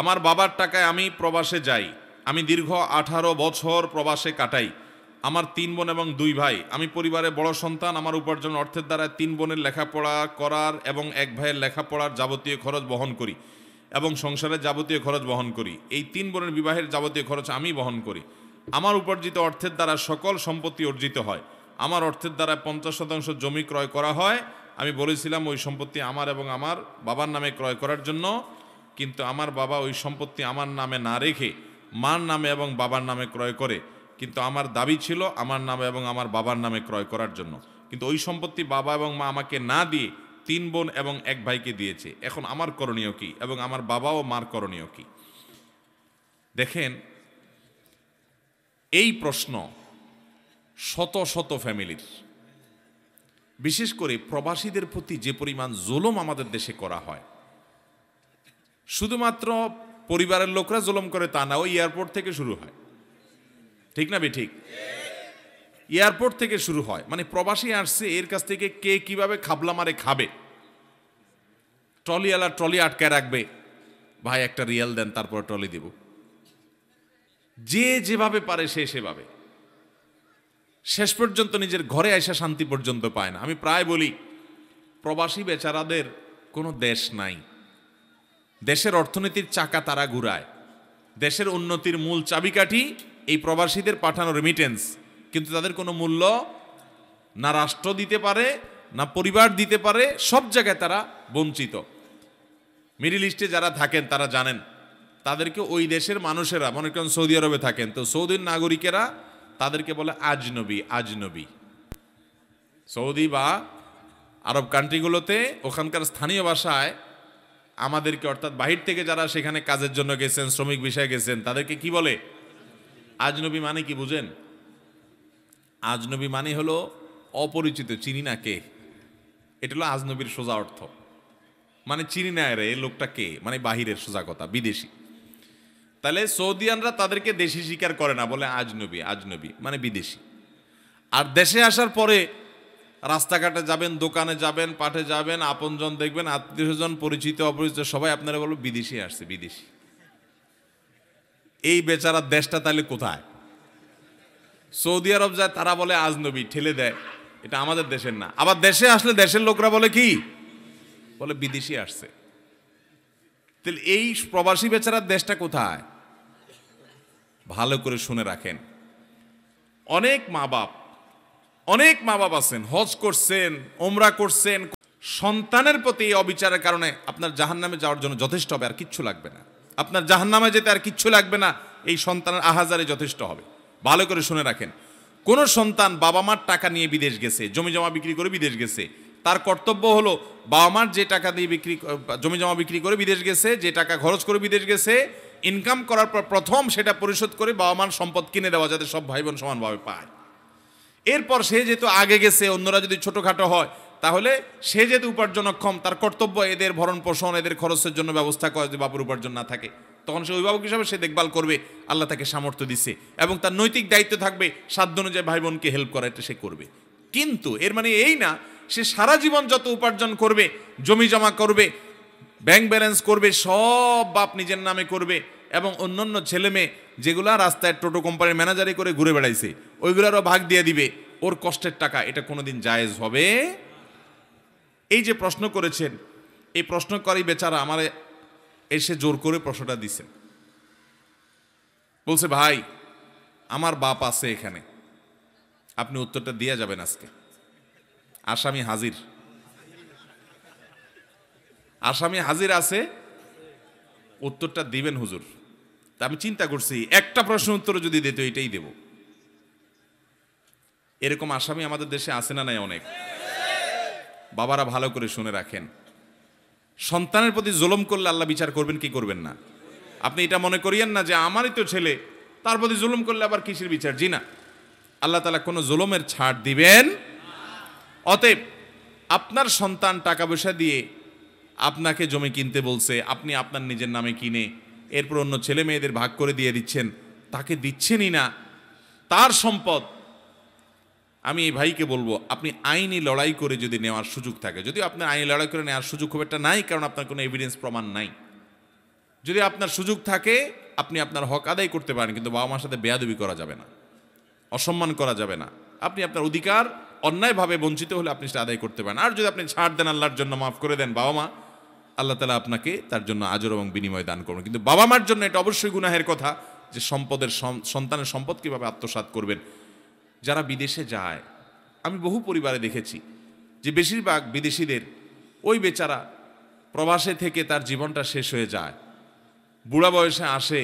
আমার বাবার টাকায় আমি প্রবাসে যাই আমি দীর্ঘ আঠারো বছর প্রবাসে কাটাই আমার তিন বোন এবং দুই ভাই আমি পরিবারে বড় সন্তান আমার উপার্জন অর্থের দ্বারা তিন বোনের লেখাপড়া করার এবং এক ভাইয়ের লেখাপড়ার যাবতীয় খরচ বহন করি এবং সংসারের যাবতীয় খরচ বহন করি এই তিন বোনের বিবাহের যাবতীয় খরচ আমি বহন করি আমার উপার্জিত অর্থের দ্বারা সকল সম্পত্তি অর্জিত হয় আমার অর্থের দ্বারা পঞ্চাশ শতাংশ জমি ক্রয় করা হয় আমি বলেছিলাম ওই সম্পত্তি আমার এবং আমার বাবার নামে ক্রয় করার জন্য কিন্তু আমার বাবা ওই সম্পত্তি আমার নামে না রেখে মার নামে এবং বাবার নামে ক্রয় করে কিন্তু আমার দাবি ছিল আমার নামে এবং আমার বাবার নামে ক্রয় করার জন্য কিন্তু ওই সম্পত্তি বাবা এবং মা আমাকে না দিয়ে তিন বোন এবং এক ভাইকে দিয়েছে এখন আমার করণীয় কি এবং আমার বাবা ও মার করণীয় কি দেখেন এই প্রশ্ন শত শত ফ্যামিলির বিশেষ করে প্রবাসীদের প্রতি যে পরিমাণ জুলুম আমাদের দেশে করা হয় শুধুমাত্র পরিবারের লোকরা জুলম করে তা না ওই এয়ারপোর্ট থেকে শুরু হয় ঠিক না ঠিক এয়ারপোর্ট থেকে শুরু হয় মানে প্রবাসী আসছে এর কাছ থেকে কে কিভাবে খাবলা মারে খাবে ট্রলিওয়ালা ট্রলি আটকে রাখবে ভাই একটা রিয়াল দেন তারপর ট্রলি দেব যে যেভাবে পারে সে সেভাবে শেষ পর্যন্ত নিজের ঘরে আসা শান্তি পর্যন্ত পায় না আমি প্রায় বলি প্রবাসী বেচারাদের কোনো দেশ নাই দেশের অর্থনীতির চাকা তারা ঘুরায় দেশের উন্নতির মূল চাবিকাঠি এই প্রবাসীদের পাঠানো রেমিটেন্স কিন্তু তাদের কোনো মূল্য না রাষ্ট্র দিতে পারে না পরিবার দিতে পারে সব জায়গায় তারা বঞ্চিত মিডিল ইস্টে যারা থাকেন তারা জানেন তাদেরকে ওই দেশের মানুষেরা মনে করেন সৌদি আরবে থাকেন তো সৌদির নাগরিকেরা তাদেরকে বলে আজনবী আজনবী সৌদি বা আরব কান্ট্রিগুলোতে ওখানকার স্থানীয় ভাষায় আমাদেরকে অর্থাৎ বাহির থেকে যারা সেখানে কাজের জন্য গেছেন শ্রমিক বিষয়ে গেছেন তাদেরকে কি বলে আজনবী মানে কি বুঝেন আজনবী মানে হলো অপরিচিত চিনি না কে এটা হলো আজনবীর সোজা অর্থ মানে চিনি না রে লোকটা কে মানে বাহিরের সোজা কথা বিদেশি তাহলে সৌদিয়ানরা তাদেরকে দেশি স্বীকার করে না বলে আজনবী আজনবী মানে বিদেশি আর দেশে আসার পরে রাস্তাঘাটে যাবেন দোকানে যাবেন পাঠে যাবেন আপনজন দেখবেন আত্মীয় স্বজন পরিচিত অপরিচিত সবাই আপনারা বলো বিদেশি আসছে বিদেশি এই বেচারা দেশটা তাহলে কোথায় সৌদি আরব যায় তারা বলে আজনবী ঠেলে দেয় এটা আমাদের দেশের না আবার দেশে আসলে দেশের লোকরা বলে কি বলে বিদেশি আসছে তাহলে এই প্রবাসী বেচারার দেশটা কোথায় ভালো করে শুনে রাখেন অনেক মা বাপ অনেক মা বাবা আছেন হজ করছেন ওমরা করছেন সন্তানের প্রতি এই অবিচারের কারণে আপনার জাহান নামে যাওয়ার জন্য যথেষ্ট হবে আর কিচ্ছু লাগবে না আপনার জাহান নামে যেতে আর কিচ্ছু লাগবে না এই সন্তানের আহাজারে যথেষ্ট হবে ভালো করে শুনে রাখেন কোন সন্তান বাবা মার টাকা নিয়ে বিদেশ গেছে জমি জমা বিক্রি করে বিদেশ গেছে তার কর্তব্য হলো বাবা মার যে টাকা দিয়ে বিক্রি জমি জমা বিক্রি করে বিদেশ গেছে যে টাকা খরচ করে বিদেশ গেছে ইনকাম করার পর প্রথম সেটা পরিশোধ করে বাবা মার সম্পদ কিনে দেওয়া যাতে সব ভাই বোন সমানভাবে পায় এরপর সে যেহেতু আগে গেছে অন্যরা যদি ছোটোখাটো হয় তাহলে সে যেহেতু উপার্জনক্ষম তার কর্তব্য এদের ভরণ পোষণ এদের খরচের জন্য ব্যবস্থা করে যে বাপুর উপার্জন না থাকে তখন সে অভিভাবক হিসাবে সে দেখভাল করবে আল্লাহ তাকে সামর্থ্য দিছে এবং তার নৈতিক দায়িত্ব থাকবে সাধ্য অনুযায়ী ভাই বোনকে হেল্প করা এটা সে করবে কিন্তু এর মানে এই না সে সারা জীবন যত উপার্জন করবে জমি জমা করবে ব্যাংক ব্যালেন্স করবে সব বাপ নিজের নামে করবে এবং অন্যান্য ছেলে মেয়ে যেগুলা রাস্তায় টোটো কোম্পানির ম্যানেজারি করে ঘুরে বেড়াইছে ওইগুলারও ভাগ দিয়ে দিবে ওর কষ্টের টাকা এটা কোনোদিন জায়েজ হবে এই যে প্রশ্ন করেছেন এই প্রশ্নকারী বেচারা আমার এসে জোর করে প্রশ্নটা দিছেন বলছে ভাই আমার বাপ আছে এখানে আপনি উত্তরটা দিয়ে যাবেন আজকে আসামি হাজির আসামি হাজির আছে উত্তরটা দিবেন হুজুর তা আমি চিন্তা করছি একটা প্রশ্ন উত্তর যদি দিত এটাই দেব এরকম আসামি আমাদের দেশে আসে না নাই অনেক বাবারা ভালো করে শুনে রাখেন সন্তানের প্রতি জুলম করলে আল্লাহ বিচার করবেন কি করবেন না আপনি এটা মনে করিয়েন না যে আমারই তো ছেলে তার প্রতি জুলুম করলে আবার কিসের বিচার জি না আল্লাহ তালা কোনো জুলুমের ছাড় দিবেন অতএব আপনার সন্তান টাকা পয়সা দিয়ে আপনাকে জমি কিনতে বলছে আপনি আপনার নিজের নামে কিনে এরপর অন্য ছেলে মেয়েদের ভাগ করে দিয়ে দিচ্ছেন তাকে দিচ্ছেনই না তার সম্পদ আমি এই ভাইকে বলবো আপনি আইনি লড়াই করে যদি নেওয়ার সুযোগ থাকে যদি আপনার আইনি লড়াই করে নেওয়ার সুযোগ খুব একটা নাই কারণ আপনার কোনো এভিডেন্স প্রমাণ নাই যদি আপনার সুযোগ থাকে আপনি আপনার হক আদায় করতে পারেন কিন্তু বাবা মার সাথে বেয়াদবি করা যাবে না অসম্মান করা যাবে না আপনি আপনার অধিকার অন্যায়ভাবে বঞ্চিত হলে আপনি সেটা আদায় করতে পারেন আর যদি আপনি ছাড় দেন আল্লাহর জন্য মাফ করে দেন বাবা মা আল্লাহ তালা আপনাকে তার জন্য আজর এবং বিনিময় দান করবেন কিন্তু বাবা মার জন্য এটা অবশ্যই গুনাহের কথা যে সম্পদের সন্তানের সম্পদ কীভাবে আত্মসাত করবেন যারা বিদেশে যায় আমি বহু পরিবারে দেখেছি যে বেশিরভাগ বিদেশিদের ওই বেচারা প্রবাসে থেকে তার জীবনটা শেষ হয়ে যায় বুড়া বয়সে আসে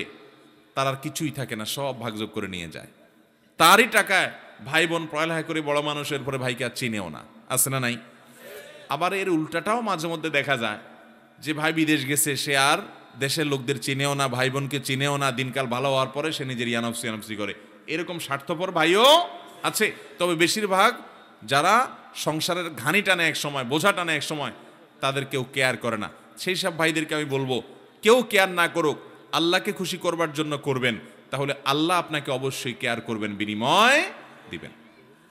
তার আর কিছুই থাকে না সব ভাগযোগ করে নিয়ে যায় তারই টাকায় ভাই বোন পড়ালেখা করে বড় মানুষের পরে ভাইকে আর চিনেও না আসে না নাই আবার এর উল্টাটাও মাঝে মধ্যে দেখা যায় যে ভাই বিদেশ গেছে সে আর দেশের লোকদের চিনেও না ভাই বোনকে চিনেও না দিনকাল ভালো হওয়ার পরে সে নিজের ইয়ানফসি ইয়ানফসি করে এরকম স্বার্থপর ভাইও আছে তবে বেশিরভাগ যারা সংসারের ঘানি টানে এক সময় বোঝা টানে এক সময় তাদের কেউ কেয়ার করে না সেই সব ভাইদেরকে আমি বলবো কেউ কেয়ার না করুক আল্লাহকে খুশি করবার জন্য করবেন তাহলে আল্লাহ আপনাকে অবশ্যই কেয়ার করবেন বিনিময় দিবেন